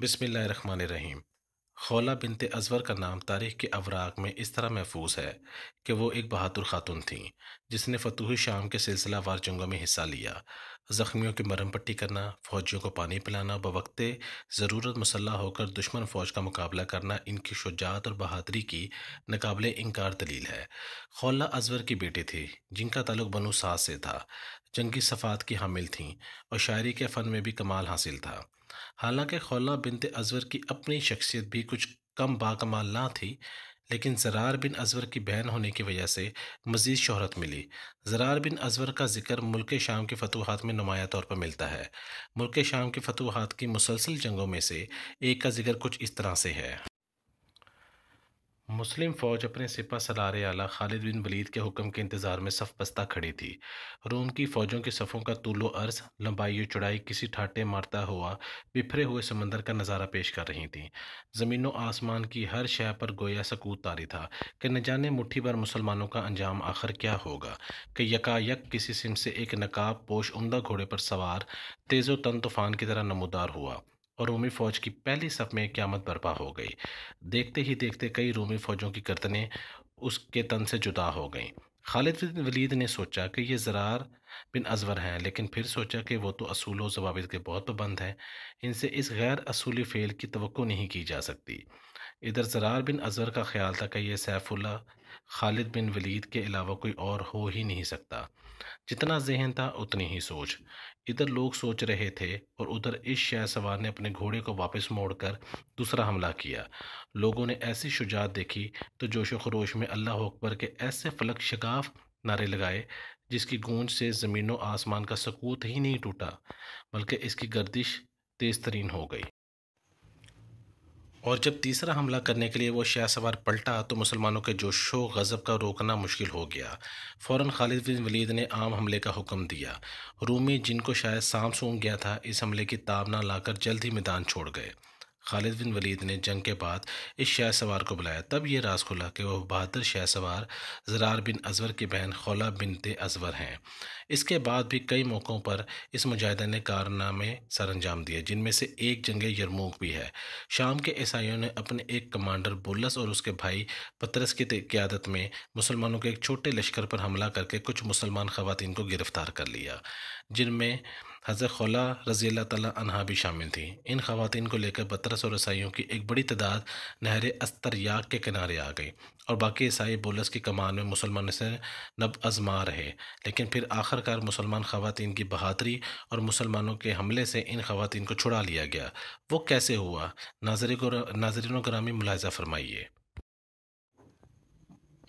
बिसमीम खौला बिनते अजवर का नाम तारीख के अवराग में इस तरह महफूज है कि वो एक बहादुर खातून थी जिसने फतूह शाम के सिलसिला वार जंगों में हिस्सा लिया ज़ख्मियों की मरम पट्टी करना फ़ौजियों को पानी पिलाना बवक्ते ज़रूरत मुसल्ह होकर दुश्मन फ़ौज का मुकाबला करना इनकी शुजात और बहादरी की नाकबले इनकार दलील है खौला अजवर की बेटी थी जिनका ताल्लुक बनु सास से था जंगी सफ़ात की हामिल थी और शायरी के फ़न में भी कमाल हासिल था हालांकि खौला बिनते अजवर की अपनी शख्सियत भी कुछ कम बाकमाल ना थी लेकिन ज़रार बिन अजवर की बहन होने की वजह से मज़ीद शहरत मिली ज़रार बिन अजवर का जिक्र मुल्क शाम के फतूहत में नुमाया तौर पर मिलता है मुल्क शाम के फतूहत की मुसलसल जंगों में से एक का जिक्र कुछ इस तरह से है मुस्लिम फ़ौज अपने सिपा सलार आला खालिद बिन वलीद के हुक्म के इंतज़ार में सफ पस्ता खड़ी थी रोम की फ़ौजों के सफ़ों का तूलो अर्ज लंबाई और चौड़ाई किसी ठाटे मारता हुआ बिफरे हुए समंदर का नज़ारा पेश कर रही थी ज़मीन व आसमान की हर शह पर गोया सकूत तारी था कि न जाने मुठ्ठी भर मुसलमानों का अंजाम आखिर क्या होगा कि यकायक किसी सिम से एक नकाब पोश उमदा घोड़े पर सवार तेज़ो तन तूफ़ान की तरह नमोदार हुआ और रोमी फ़ौज की पहली सफ में क्यामत बर्पा हो गई देखते ही देखते कई रोमी फ़ौजों की करतने उसके तन से जुदा हो गईं खालिद बिन वलीद ने सोचा कि ये ज़रार बिन अजवर हैं लेकिन फिर सोचा कि वो तो असूलों जवाब के बहुत पाबंद हैं इनसे इस गैर असूली फ़ेल की तो नहीं की जा सकती इधर ज़रार बिन अजहर का ख्याल था कि यह सैफुल्ला खालिद बिन वलीद के अलावा कोई और हो ही नहीं सकता जितना जहन था उतनी ही सोच इधर लोग सोच रहे थे और उधर इस शाह सवार ने अपने घोड़े को वापस मोड़कर दूसरा हमला किया लोगों ने ऐसी शुजात देखी तो जोश खरोश में अल्लाह अकबर के ऐसे फलक शिकाफ़ नारे लगाए जिसकी गूंज से ज़मीनों आसमान का सकूत ही नहीं टूटा बल्कि इसकी गर्दिश तेज़ तरीन हो गई और जब तीसरा हमला करने के लिए वो शाह सवार पलटा तो मुसलमानों के जोशो गज़ब का रोकना मुश्किल हो गया फ़ौर खालिद बिन वलीद ने आम हमले का हुक्म दिया रूमी जिनको शायद सांप सूंघ गया था इस हमले की ताब ना लाकर जल्द ही मैदान छोड़ गए खालिद बिन वलीद ने जंग के बाद इस शाह सवार को बुलाया तब यह रास खुला कि वह बहादुर शाह सवार जरार बिन अजवर की बहन खौला बिन ते अजवर हैं इसके बाद भी कई मौक़ों पर इस मुजाहिदा ने कारनामे सर अंजाम दिए जिनमें से एक जंग यरमूक भी है शाम के ईसाइयों ने अपने एक कमांडर बोलस और उसके भाई पतरस की क्यादत में मुसलमानों के एक छोटे लश्कर पर हमला करके कुछ मुसलमान खवतिन को गिरफ्तार कर लिया जिनमें हज़रत खला रज़ी तह भी शामिल थी इन खातन को लेकर बतरस और ईसाइयों की एक बड़ी तादाद नहर अस्तरयाक के किनारे आ गई और बाकी ईसाई बोलस की कमान में मुसलमानों से नब आजमा रहे लेकिन फिर आखिरकार मुसलमान खातन की बहादरी और मुसलमानों के हमले से इन खातन को छुड़ा लिया गया वो कैसे हुआ नाजर नाजरीन ग्रामी मुलायजा फरमाइए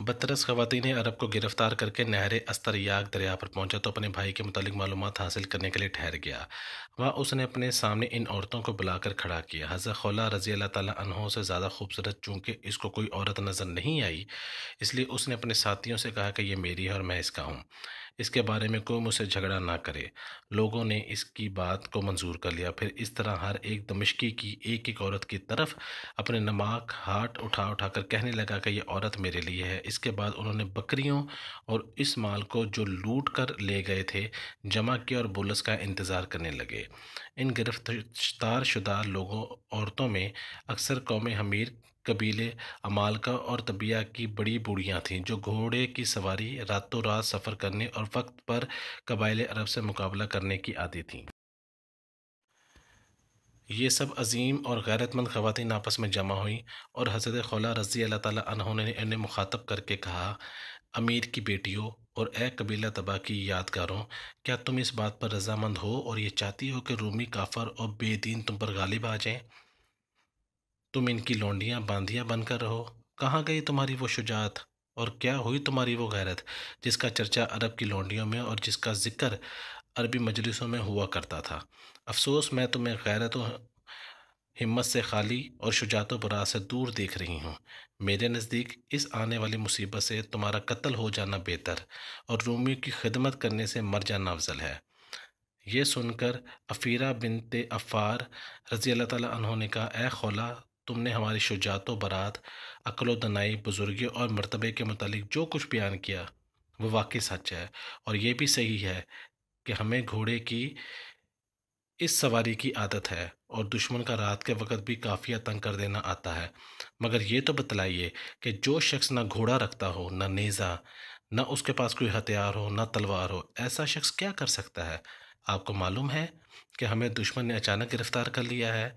बदतरस ने अरब को गिरफ्तार करके नहर अस्तर याग दरिया पर पहुंचा तो अपने भाई के मतलब मालूम हासिल करने के लिए ठहर गया वहाँ उसने अपने सामने इन औरतों को बुलाकर खड़ा किया हज़र खौला रजी अल्लाह तहों से ज़्यादा खूबसूरत चूँकि इसको कोई औरत नज़र नहीं आई इसलिए उसने अपने साथियों से कहा कि ये मेरी है और मैं इसका हूँ इसके बारे में कोई मुझसे झगड़ा ना करे लोगों ने इसकी बात को मंजूर कर लिया फिर इस तरह हर एक दमिश्की की एक एक औरत की तरफ अपने नमाक हाथ उठा उठा कर कहने लगा कि यह औरत मेरे लिए है इसके बाद उन्होंने बकरियों और इस माल को जो लूट कर ले गए थे जमा किया और बुलस का इंतज़ार करने लगे इन गिरफ्तार शुदा लोगों औरतों में अक्सर कौम हमीर कबीले अमालका और तबिया की बड़ी बूढ़ियाँ थीं जो घोड़े की सवारी रातों रात सफ़र करने और वक्त पर कबाइल अरब से मुकाबला करने की आदि थीं ये सब अजीम और गैरतमंद खवतिन आपस में जमा हुई और हज़रत खौला रज़ी अल्लाह तह ने इन्हें मुखातब करके कहा अमीर की बेटियों और ए कबीला तबाह की यादगारों क्या तुम इस बात पर रजामंद हो और ये चाहती हो कि रूमी काफर और बेदीन तुम पर गालिब आ जाएं तुम इनकी लौंडियाँ बांधियाँ बनकर रहो कहाँ गई तुम्हारी वो शुजात और क्या हुई तुम्हारी वो गैरत जिसका चर्चा अरब की लौंडियों में और जिसका जिक्र अरबी मजलिसों में हुआ करता था अफसोस मैं तुम्हें गैरत हिम्मत से खाली और शुजात बुरा से दूर देख रही हूँ मेरे नज़दीक इस आने वाली मुसीबत से तुम्हारा कत्ल हो जाना बेहतर और रोमियो की खिदमत करने से मर जाना अफजल है ये सुनकर अफ़ीरा बिनते अफ़ार रज़ी अल्लाह तहों ने कहा ए खौला तुमने हमारी शुजात बरात अकल दनाई बुज़ुर्गी और मरतबे के मतलब जो कुछ बयान किया वो वाकई सच है और यह भी सही है कि हमें घोड़े की इस सवारी की आदत है और दुश्मन का रात के वक्त भी काफ़ी आतंक कर देना आता है मगर ये तो बतलाइए कि जो शख्स ना घोड़ा रखता हो ना नेज़ा ना उसके पास कोई हथियार हो ना तलवार हो ऐसा शख्स क्या कर सकता है आपको मालूम है कि हमें दुश्मन ने अचानक गिरफ्तार कर लिया है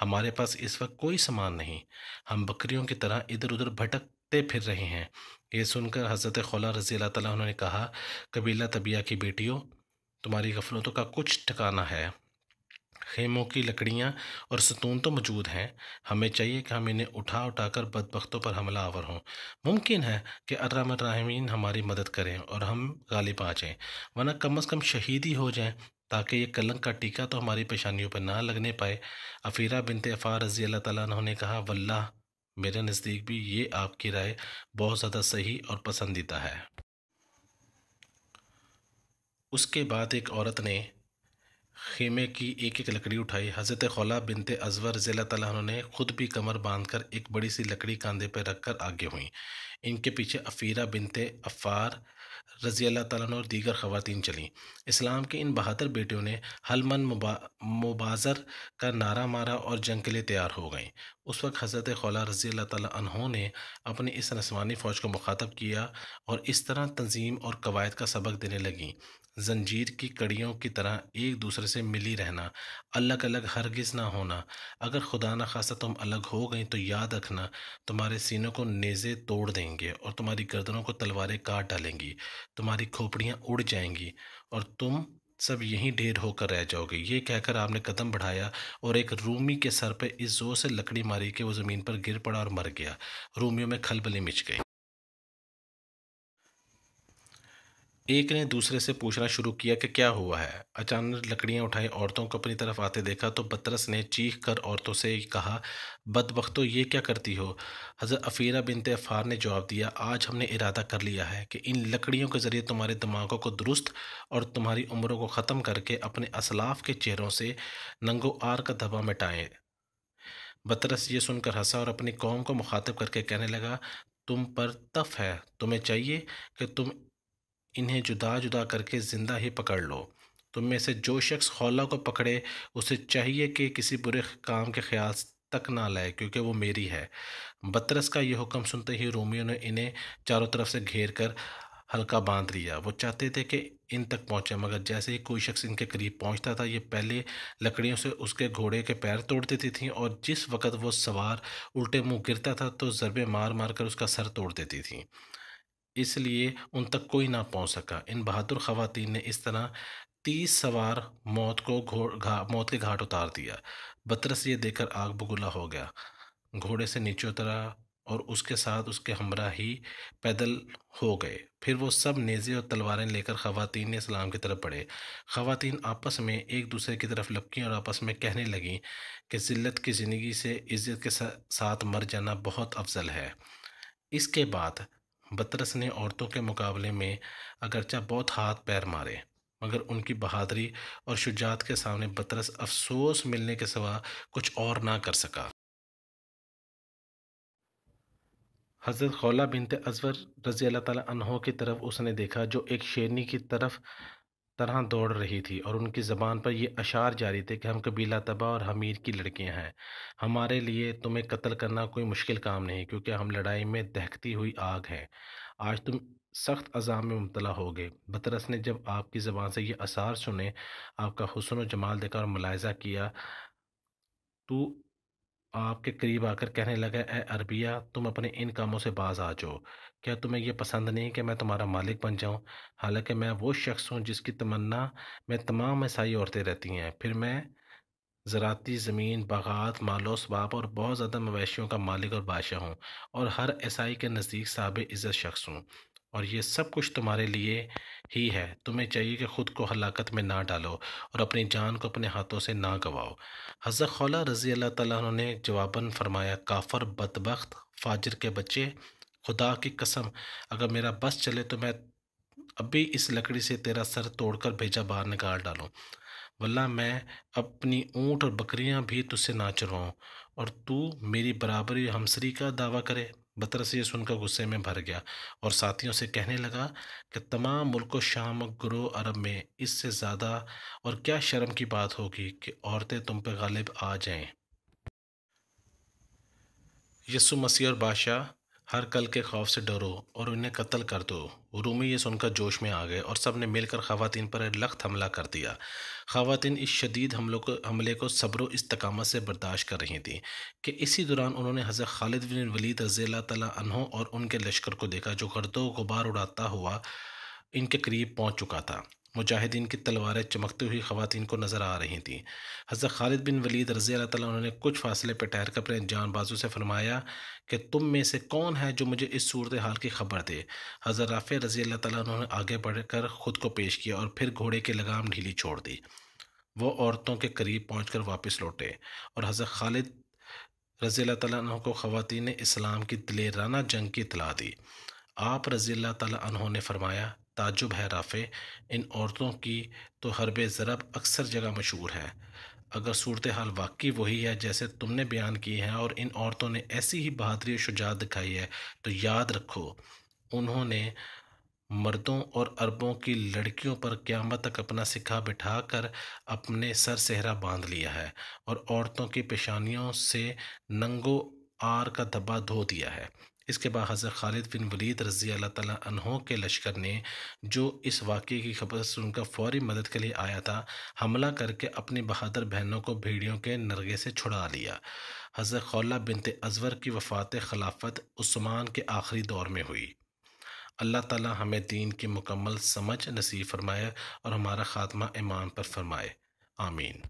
हमारे पास इस वक्त कोई सामान नहीं हम बकरियों की तरह इधर उधर भटकते फिर रहे हैं ये सुनकर हज़रत खौला रज़ी अल्लाह ने कहा कबीला तबिया की बेटियों तुम्हारी गफलतों का कुछ ठिकाना है खेमों की लकड़ियाँ और सतून तो मौजूद हैं हमें चाहिए कि हम इन्हें उठा उठाकर बदबख्तों पर हमला आवर हों मुमकिन है कि अर्रमरहमीन हमारी मदद करें और हम गाली आ जाएँ वरना कम अज़ कम शहीद ही हो जाएँ ताकि ये कलंक का टीका तो हमारी परेशानियों पर ना लगने पाए अफीरा बिनत अफ़ार रजी अल्लाह तह ने कहा वल्ला मेरे नज़दीक भी ये आपकी राय बहुत ज़्यादा सही और पसंदीदा है उसके बाद एक औरत ने खेमे की एक एक लकड़ी उठाई हज़रत खौला बिनते अजवर ज़िला तला ने ख़ुद भी कमर बांध कर एक बड़ी सी लकड़ी कंधे पर रख कर आगे हुई इनके पीछे अफ़ीरा बिनते अफ़ार रज़ी अल्लाह तला और दीगर ख़वान चलीं इस्लाम के इन बहादुर बेटियों ने हलमन मुबा मुबाजर का नारा मारा और जंग के लिए तैयार हो गई उस वक्त हज़रत खौला रज़ी अल्लाह तहों ने अपनी इस नस्वानी फ़ौज को मुखातब किया और इस तरह तंजीम और कवायद का सबक देने लगें जंजीर की कड़ियों की तरह एक दूसरे से मिली रहना अलग अलग हरगिज ना होना अगर खुदा न खासा तुम अलग हो गई तो याद रखना तुम्हारे सीनों को नेज़े तोड़ देंगे और तुम्हारी गर्दनों को तलवारें काट डालेंगी तुम्हारी खोपड़ियाँ उड़ जाएंगी और तुम सब यहीं ढेर होकर रह जाओगे ये कहकर आपने कदम बढ़ाया और एक रूमी के सर पर इस जोर से लकड़ी मारी कि वो ज़मीन पर गिर पड़ा और मर गया रूमियों में खलबली मिच गई एक ने दूसरे से पूछना शुरू किया कि क्या हुआ है अचानक लकड़ियां उठाई औरतों को अपनी तरफ आते देखा तो बतरस ने चीख कर औरतों से कहा बदबख्तो ये क्या करती हो हज़रत अफ़ीरा बिन तफ़ार ने जवाब दिया आज हमने इरादा कर लिया है कि इन लकड़ियों के ज़रिए तुम्हारे दिमागों को दुरुस्त और तुम्हारी उम्रों को ख़त्म करके अपने असलाफ के चेहरों से नंगो आर का धबा मिटाएँ बतरस ये सुनकर हंसा और अपनी कौम को मुखातब करके कहने लगा तुम पर तफ है तुम्हें चाहिए कि तुम इन्हें जुदा जुदा करके ज़िंदा ही पकड़ लो तुम में से जो शख्स हौला को पकड़े उसे चाहिए कि किसी बुरे काम के ख्याल तक ना लाए क्योंकि वो मेरी है बतरस का यह हुक्म सुनते ही रोमियो ने इन्हें चारों तरफ से घेर कर हल्का बांध लिया वो चाहते थे कि इन तक पहुँचे मगर जैसे ही कोई शख्स इनके करीब पहुँचता था ये पहले लकड़ियों से उसके घोड़े के पैर तोड़ देती थी और जिस वक्त वो सवार उल्टे मुंह गिरता था तो ज़रबे मार मार कर उसका सर तोड़ देती थी इसलिए उन तक कोई ना पहुंच सका इन बहादुर खवतान ने इस तरह तीस सवार मौत को घोड़ घा मौत के घाट उतार दिया बतरस ये देखकर आग बगुला हो गया घोड़े से नीचे उतरा और उसके साथ उसके हमरा ही पैदल हो गए फिर वो सब नेज़े और तलवारें लेकर ख़वातीन इस्लाम की तरफ पड़े ख़वातीन आपस में एक दूसरे की तरफ लपकीं और आपस में कहने लगीं कि ज़िल्त की ज़िंदगी से इज़्ज़त के साथ मर जाना बहुत अफजल है इसके बाद बतरस ने औरतों के मुकाबले में अगरचा बहुत हाथ पैर मारे मगर उनकी बहादरी और शुजात के सामने बतरस अफसोस मिलने के सिवा कुछ और ना कर सका हज़रत खौला बिनते अजवर रज़ी अल्लाह तहों की तरफ उसने देखा जो एक शेरनी की तरफ तरह दौड़ रही थी और उनकी ज़बान पर ये अशार जारी थे कि हम कबीला तबा और हमीर की लड़कियां हैं हमारे लिए तुम्हें कत्ल करना कोई मुश्किल काम नहीं क्योंकि हम लड़ाई में दहकती हुई आग हैं आज तुम सख्त अजाम में मुबला हो गए बतरस ने जब आपकी ज़बान से ये असार सुने आपका हुसन व जमाल देखा और मुलायजा किया तो आपके करीब आकर कहने लगा ए अरबिया तुम अपने इन कामों से बाज आ जाओ क्या तुम्हें यह पसंद नहीं कि मैं तुम्हारा मालिक बन जाऊं हालांकि मैं वो शख्स हूं जिसकी तमन्ना में तमाम ईसाई औरतें रहती हैं फिर मैं ज़राती ज़मीन बागात मालो सबाब और बहुत ज़्यादा मवेशियों का मालिक और बादशाह हूँ और हर ईसाई के नज़दीक साहब इज़्ज़त शख्स हूँ और ये सब कुछ तुम्हारे लिए ही है तुम्हें चाहिए कि ख़ुद को हलाकत में ना डालो और अपनी जान को अपने हाथों से ना गवाओ हज़रत खौला रज़ी अल्लाह ताली ने जवाबन फरमाया काफर बदबख्त फाजिर के बच्चे खुदा की कसम अगर मेरा बस चले तो मैं अभी इस लकड़ी से तेरा सर तोड़कर भेजा बाहर निकाल डालूँ वल्ला मैं अपनी ऊँट और बकरियाँ भी तुझसे ना चुराऊँ और तू मेरी बराबरी हमसरी का दावा करे बतरस ये सुनकर गुस्से में भर गया और साथियों से कहने लगा कि तमाम मुल्क शाम ग्रो अरब में इससे ज़्यादा और क्या शर्म की बात होगी कि औरतें तुम पर गालिब आ जाएं यसु मसीह और बादशाह हर कल के खौफ से डरो और उन्हें कत्ल कर दो रूमी ये सुनकर जोश में आ गए और सब ने मिलकर खातन पर लख्त हमला कर दिया खातन इस शदीद हमलों को हमले को सब्र इस्तकामत से बर्दाश्त कर रही थी कि इसी दौरान उन्होंने हज़रत खालिद बिन वलीद तला तहों और उनके लश्कर को देखा जो गर्दो गुबार उड़ाता हुआ इनके करीब पहुंच चुका था मुजाहिदीन की तलवारें चमकती हुई खवतिन को नज़र आ रही थीं हज़रत खालिद बिन वलीद रज़ी अल्लाह उन्होंने कुछ फासले पर ठहर कर अपने जान बाजू से फरमाया कि तुम में से कौन है जो मुझे इस सूरत हाल की खबर दे हज़रत राफ़े रज़ी अल्लाह ताली उन्होंने आगे बढ़ कर ख़ुद को पेश किया और फिर घोड़े की लगाम ढीली छोड़ दी वो औरतों के करीब पहुँच कर वापस लौटे और हज़रत खालिद रज़ी अल्लाह को ने इस्लाम की दिलेराना जंग की इतला दी आप रज़ी अल्लाह ने फरमाया ताजुब है राफ़े इन औरतों की तो हरब ज़रब अक्सर जगह मशहूर है अगर सूरत हाल वाकई वही है जैसे तुमने बयान की है और इन औरतों ने ऐसी ही बहादुरी शुजात दिखाई है तो याद रखो उन्होंने मर्दों और अरबों की लड़कियों पर क़्यामत तक अपना सिक्का बिठा कर अपने सर सेहरा बांध लिया है और औरतों की पेशानियों से नंगो आर का धब्बा धो दिया है इसके बाद हज़रत खालिद बिन वलीद रज़ी अल्लाह तहों के लश्कर ने जो इस वाक़े की खबर सुनकर फौरी मदद के लिए आया था हमला करके अपनी बहादुर बहनों को भीड़ियों के नरगे से छुड़ा लिया हज़रत खौला बिन अजवर की वफ़ात खिलाफत उस्मान के आखिरी दौर में हुई अल्लाह ताला हमें दीन की मुकम्मल समझ नसीब फरमाए और हमारा ख़ात्मा ईमान पर फरमाए आमीन